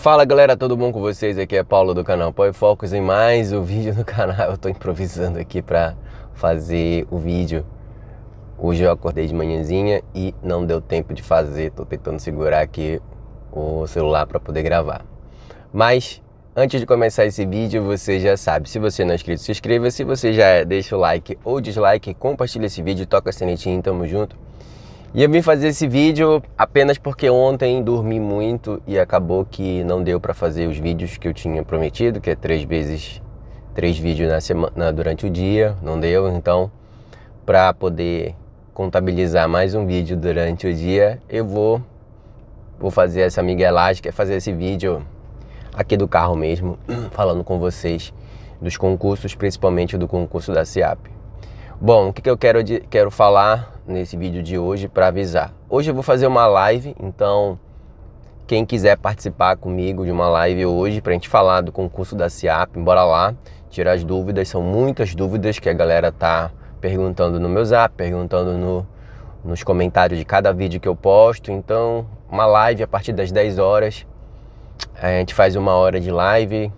Fala galera, tudo bom com vocês? Aqui é Paulo do canal Apoio Focus em mais um vídeo do canal. Eu tô improvisando aqui pra fazer o vídeo. Hoje eu acordei de manhãzinha e não deu tempo de fazer. Tô tentando segurar aqui o celular para poder gravar. Mas antes de começar esse vídeo, você já sabe, se você não é inscrito, se inscreva. Se você já é, deixa o like ou dislike, compartilha esse vídeo, toca a sinetinha, tamo junto. E eu vim fazer esse vídeo apenas porque ontem dormi muito e acabou que não deu para fazer os vídeos que eu tinha prometido, que é três vezes três vídeos na semana durante o dia, não deu, então para poder contabilizar mais um vídeo durante o dia, eu vou vou fazer essa miguelagem, que é fazer esse vídeo aqui do carro mesmo, falando com vocês dos concursos, principalmente do concurso da Ciap. Bom, o que, eu quero, quero falar nesse vídeo de hoje para avisar? Hoje eu vou fazer uma live, então quem quiser participar comigo de uma live hoje para a gente falar do concurso da CIAP, bora lá, tirar as dúvidas, são muitas dúvidas que a galera tá perguntando no meu zap, perguntando no, nos comentários de cada vídeo que eu posto. Então, uma live a partir das 10 horas. A gente faz uma hora de live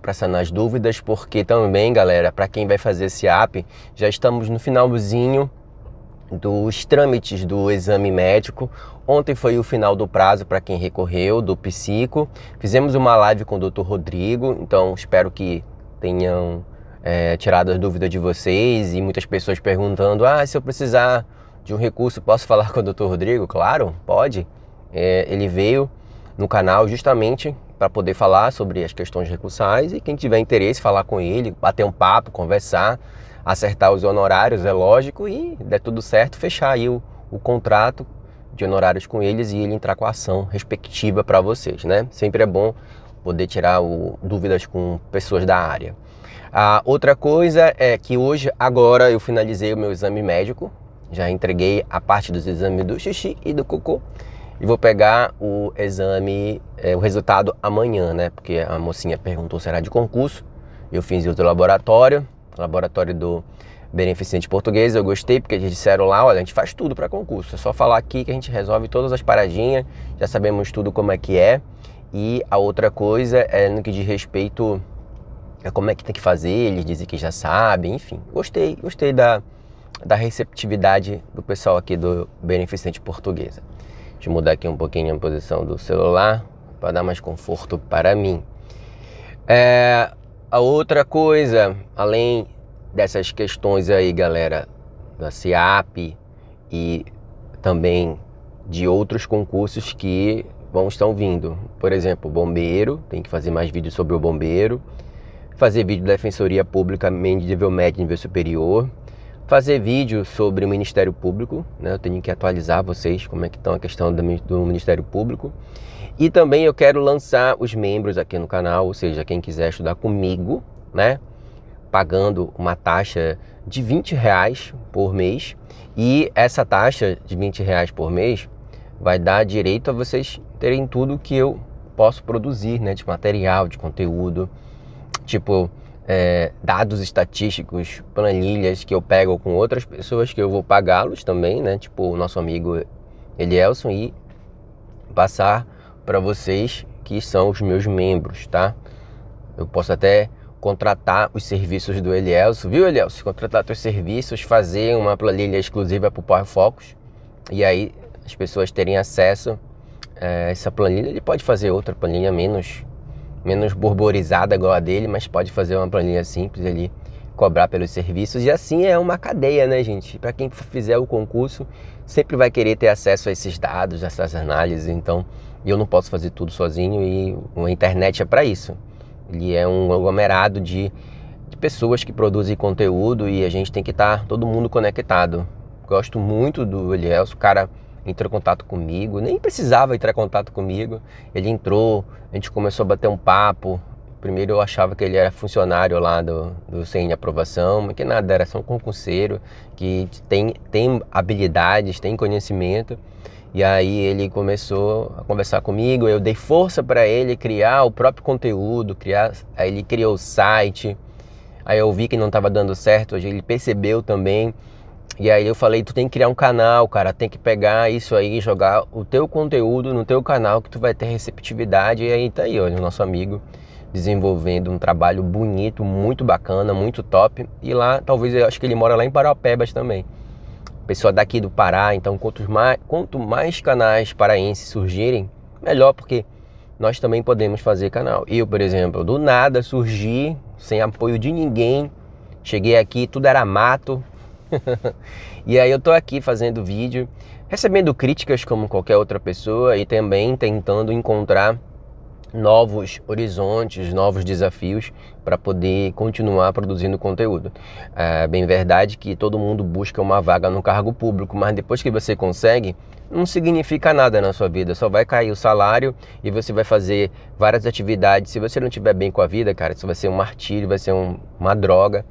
para sanar as dúvidas, porque também, galera, para quem vai fazer esse app, já estamos no finalzinho dos trâmites do exame médico. Ontem foi o final do prazo para quem recorreu do psico. Fizemos uma live com o Dr. Rodrigo, então espero que tenham é, tirado as dúvidas de vocês e muitas pessoas perguntando: ah, se eu precisar de um recurso, posso falar com o Dr. Rodrigo? Claro, pode. É, ele veio no canal justamente para poder falar sobre as questões recursais e quem tiver interesse falar com ele, bater um papo, conversar, acertar os honorários, é lógico, e der tudo certo, fechar aí o, o contrato de honorários com eles e ele entrar com a ação respectiva para vocês, né? Sempre é bom poder tirar o, dúvidas com pessoas da área. A outra coisa é que hoje, agora, eu finalizei o meu exame médico, já entreguei a parte dos exames do xixi e do cocô e vou pegar o exame, é, o resultado amanhã, né? Porque a mocinha perguntou se era de concurso. Eu fiz o outro laboratório, laboratório do Beneficente Português. Eu gostei porque eles disseram lá: olha, a gente faz tudo para concurso. É só falar aqui que a gente resolve todas as paradinhas, já sabemos tudo como é que é. E a outra coisa é no que diz respeito a como é que tem que fazer, eles dizem que já sabem, enfim. Gostei, gostei da, da receptividade do pessoal aqui do Beneficente Portuguesa. Deixa mudar aqui um pouquinho a posição do celular para dar mais conforto para mim. É, a outra coisa, além dessas questões aí, galera, da CIAP e também de outros concursos que vão estão vindo. Por exemplo, bombeiro, tem que fazer mais vídeos sobre o bombeiro, fazer vídeo da Defensoria Pública nível Médio Nível Superior fazer vídeo sobre o Ministério Público, né? Eu tenho que atualizar vocês como é que estão a questão do Ministério Público. E também eu quero lançar os membros aqui no canal, ou seja, quem quiser estudar comigo, né? Pagando uma taxa de 20 reais por mês. E essa taxa de 20 reais por mês vai dar direito a vocês terem tudo que eu posso produzir, né? De material, de conteúdo. Tipo, é, dados estatísticos, planilhas que eu pego com outras pessoas que eu vou pagá-los também, né? Tipo o nosso amigo Elielson e passar para vocês que são os meus membros, tá? Eu posso até contratar os serviços do Elielson, viu Elielson? Contratar seus serviços, fazer uma planilha exclusiva para o Power Focus e aí as pessoas terem acesso a é, essa planilha. Ele pode fazer outra planilha menos menos borborizada igual a dele, mas pode fazer uma planilha simples ali, cobrar pelos serviços. E assim é uma cadeia, né, gente? Para quem fizer o concurso, sempre vai querer ter acesso a esses dados, a essas análises. Então, eu não posso fazer tudo sozinho e a internet é para isso. Ele é um aglomerado de, de, pessoas que produzem conteúdo e a gente tem que estar tá todo mundo conectado. Gosto muito do o cara entrou em contato comigo, nem precisava entrar em contato comigo. Ele entrou, a gente começou a bater um papo. Primeiro eu achava que ele era funcionário lá do, do sem Aprovação, mas que nada, era só um concurseiro que tem, tem habilidades, tem conhecimento. E aí ele começou a conversar comigo, eu dei força para ele criar o próprio conteúdo, criar, aí ele criou o site. Aí eu vi que não estava dando certo, ele percebeu também e aí eu falei, tu tem que criar um canal, cara, tem que pegar isso aí e jogar o teu conteúdo no teu canal que tu vai ter receptividade. E aí tá aí, olha, o nosso amigo desenvolvendo um trabalho bonito, muito bacana, muito top. E lá, talvez, eu acho que ele mora lá em Parauapebas também. Pessoa daqui do Pará, então quanto mais, quanto mais canais paraenses surgirem, melhor, porque nós também podemos fazer canal. Eu, por exemplo, do nada surgi, sem apoio de ninguém, cheguei aqui, tudo era mato, e aí eu tô aqui fazendo vídeo, recebendo críticas como qualquer outra pessoa e também tentando encontrar novos horizontes, novos desafios para poder continuar produzindo conteúdo. É bem verdade que todo mundo busca uma vaga no cargo público, mas depois que você consegue, não significa nada na sua vida, só vai cair o salário e você vai fazer várias atividades. Se você não estiver bem com a vida, cara, isso vai ser um martírio, vai ser um, uma droga.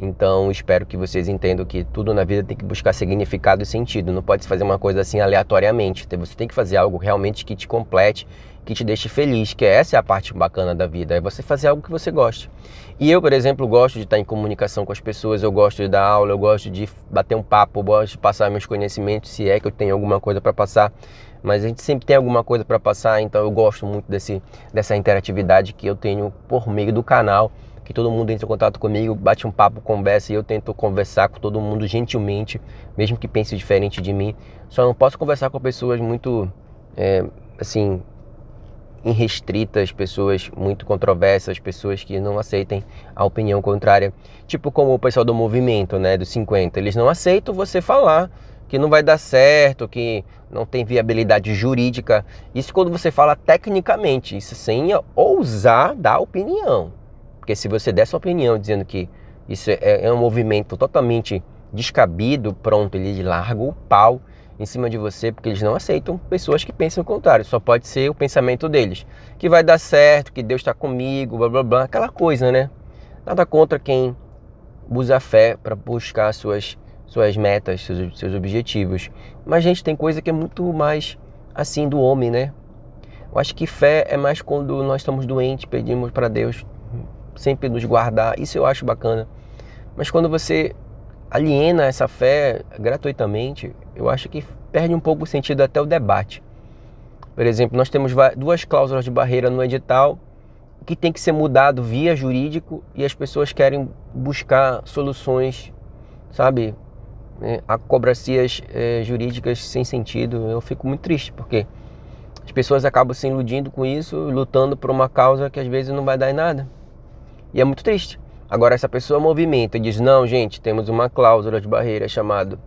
Então espero que vocês entendam que tudo na vida tem que buscar significado e sentido. Não pode se fazer uma coisa assim aleatoriamente. Então, você tem que fazer algo realmente que te complete, que te deixe feliz, que essa é a parte bacana da vida, é você fazer algo que você goste. E eu, por exemplo, gosto de estar em comunicação com as pessoas, eu gosto de dar aula, eu gosto de bater um papo, eu gosto de passar meus conhecimentos, se é que eu tenho alguma coisa para passar. Mas a gente sempre tem alguma coisa para passar, então eu gosto muito desse, dessa interatividade que eu tenho por meio do canal que todo mundo entra em contato comigo, bate um papo, conversa e eu tento conversar com todo mundo gentilmente, mesmo que pense diferente de mim. Só não posso conversar com pessoas muito, é, assim, irrestritas, pessoas muito controversas, pessoas que não aceitem a opinião contrária. Tipo como o pessoal do movimento, né, dos 50, eles não aceitam você falar que não vai dar certo, que não tem viabilidade jurídica. Isso quando você fala tecnicamente, isso sem ousar dar opinião. Porque se você der sua opinião dizendo que isso é, é um movimento totalmente descabido, pronto, ele larga o pau em cima de você, porque eles não aceitam pessoas que pensam o contrário. Só pode ser o pensamento deles. Que vai dar certo, que Deus está comigo, blá blá blá, aquela coisa, né? Nada contra quem usa a fé para buscar suas, suas metas, seus, seus objetivos. Mas, gente, tem coisa que é muito mais assim do homem, né? Eu acho que fé é mais quando nós estamos doentes, pedimos para Deus sempre nos guardar, isso eu acho bacana. Mas quando você aliena essa fé gratuitamente, eu acho que perde um pouco o sentido até o debate. Por exemplo, nós temos duas cláusulas de barreira no edital que tem que ser mudado via jurídico e as pessoas querem buscar soluções, sabe, né, a cobracias é, eh, jurídicas sem sentido. Eu fico muito triste porque as pessoas acabam se iludindo com isso, lutando por uma causa que às vezes não vai dar em nada. E é muito triste. Agora, essa pessoa movimenta e diz: não, gente, temos uma cláusula de barreira chamado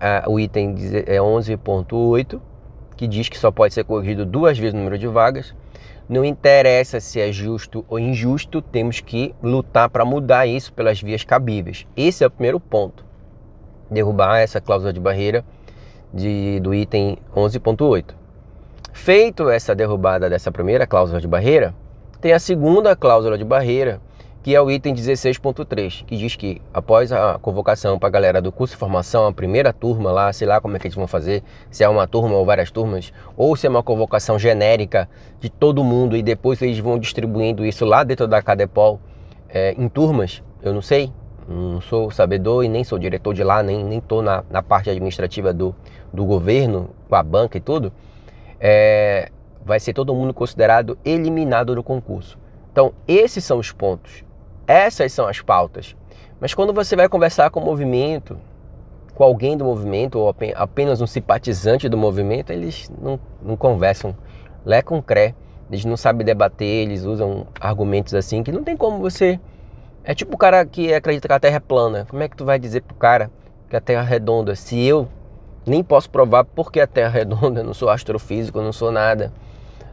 é, o item é 11.8, que diz que só pode ser corrigido duas vezes o número de vagas. Não interessa se é justo ou injusto, temos que lutar para mudar isso pelas vias cabíveis. Esse é o primeiro ponto. Derrubar essa cláusula de barreira de, do item 11.8. Feito essa derrubada dessa primeira cláusula de barreira, tem a segunda cláusula de barreira, que é o item 16.3, que diz que após a convocação para a galera do curso de formação, a primeira turma lá, sei lá como é que eles vão fazer, se é uma turma ou várias turmas, ou se é uma convocação genérica de todo mundo e depois eles vão distribuindo isso lá dentro da Cadepol é, em turmas, eu não sei, não sou sabedor e nem sou diretor de lá, nem estou na, na parte administrativa do, do governo, com a banca e tudo. É, vai ser todo mundo considerado eliminado do concurso. Então, esses são os pontos, essas são as pautas. Mas quando você vai conversar com o movimento, com alguém do movimento ou apenas um simpatizante do movimento, eles não, não conversam lé com cré, eles não sabem debater, eles usam argumentos assim que não tem como você. É tipo o cara que acredita que a Terra é plana. Como é que tu vai dizer pro cara que a Terra é redonda se eu nem posso provar porque a Terra é redonda, não sou astrofísico, não sou nada.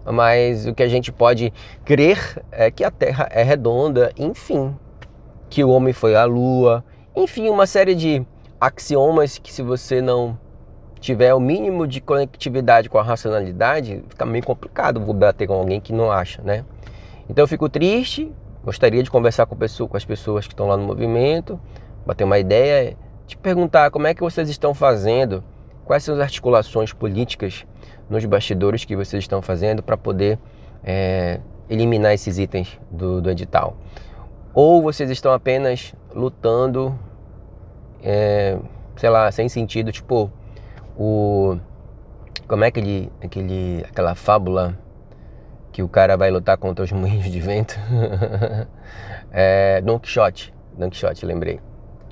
Mas o que a gente pode crer é que a Terra é redonda, enfim, que o homem foi à Lua, enfim, uma série de axiomas que se você não tiver o mínimo de conectividade com a racionalidade, fica meio complicado vou bater com alguém que não acha, né? Então eu fico triste, gostaria de conversar com, pessoa, com as pessoas que estão lá no movimento, bater uma ideia, te perguntar como é que vocês estão fazendo, Quais são as articulações políticas nos bastidores que vocês estão fazendo para poder é, eliminar esses itens do, do, edital? Ou vocês estão apenas lutando, é, sei lá, sem sentido, tipo o como é aquele, aquele, aquela fábula que o cara vai lutar contra os moinhos de vento? é, Don Quixote, Don Quixote, lembrei,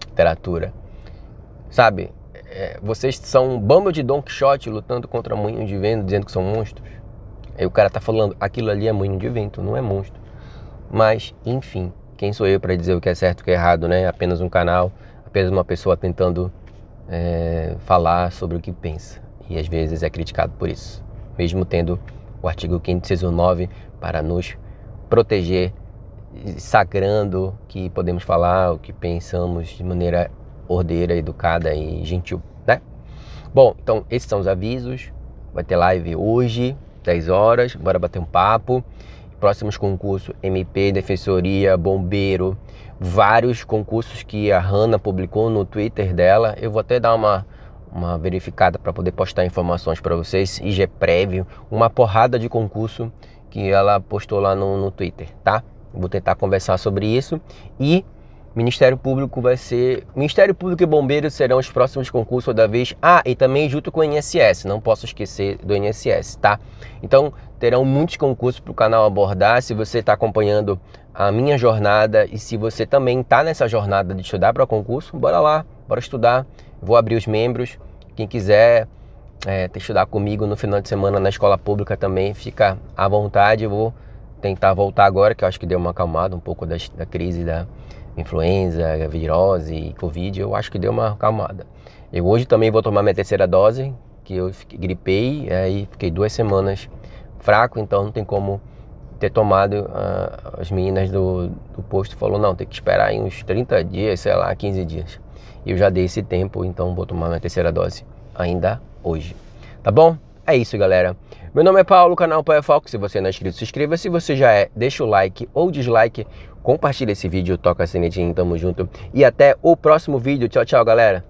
literatura, sabe? é, vocês são um bando de Don Quixote lutando contra moinho de vento, dizendo que são monstros. Aí o cara tá falando, aquilo ali é moinho de vento, não é monstro. Mas, enfim, quem sou eu para dizer o que é certo e o que é errado, né? Apenas um canal, apenas uma pessoa tentando é, falar sobre o que pensa. E às vezes é criticado por isso. Mesmo tendo o artigo 509 para nos proteger, sagrando que podemos falar o que pensamos de maneira ordeira, educada e gentil, né? Bom, então esses são os avisos. Vai ter live hoje, 10 horas. Bora bater um papo. Próximos concursos: MP, Defensoria, Bombeiro. Vários concursos que a Hanna publicou no Twitter dela. Eu vou até dar uma uma verificada para poder postar informações para vocês, IG é prévio, uma porrada de concurso que ela postou lá no, no Twitter, tá? Vou tentar conversar sobre isso e Ministério Público vai ser. Ministério Público e Bombeiros serão os próximos concursos da vez. Ah, e também junto com o INSS, não posso esquecer do INSS, tá? Então terão muitos concursos para o canal abordar. Se você está acompanhando a minha jornada e se você também está nessa jornada de estudar para concurso, bora lá, bora estudar. Vou abrir os membros. Quem quiser é, estudar comigo no final de semana na escola pública também, fica à vontade. Eu vou tentar voltar agora, que eu acho que deu uma acalmada um pouco da, da crise da influenza, virose, covid, eu acho que deu uma acalmada. Eu hoje também vou tomar minha terceira dose, que eu fiquei, gripei e aí fiquei duas semanas fraco, então não tem como ter tomado. Uh, as meninas do, do posto falou não, tem que esperar aí uns 30 dias, sei lá, 15 dias. Eu já dei esse tempo, então vou tomar minha terceira dose ainda hoje. Tá bom? É isso, galera. Meu nome é Paulo, canal Pai Foco. Se você não é inscrito, se inscreva. Se você já é, deixa o like ou dislike compartilha esse vídeo, toca a sinetinha, tamo junto. E até o próximo vídeo. Tchau, tchau, galera.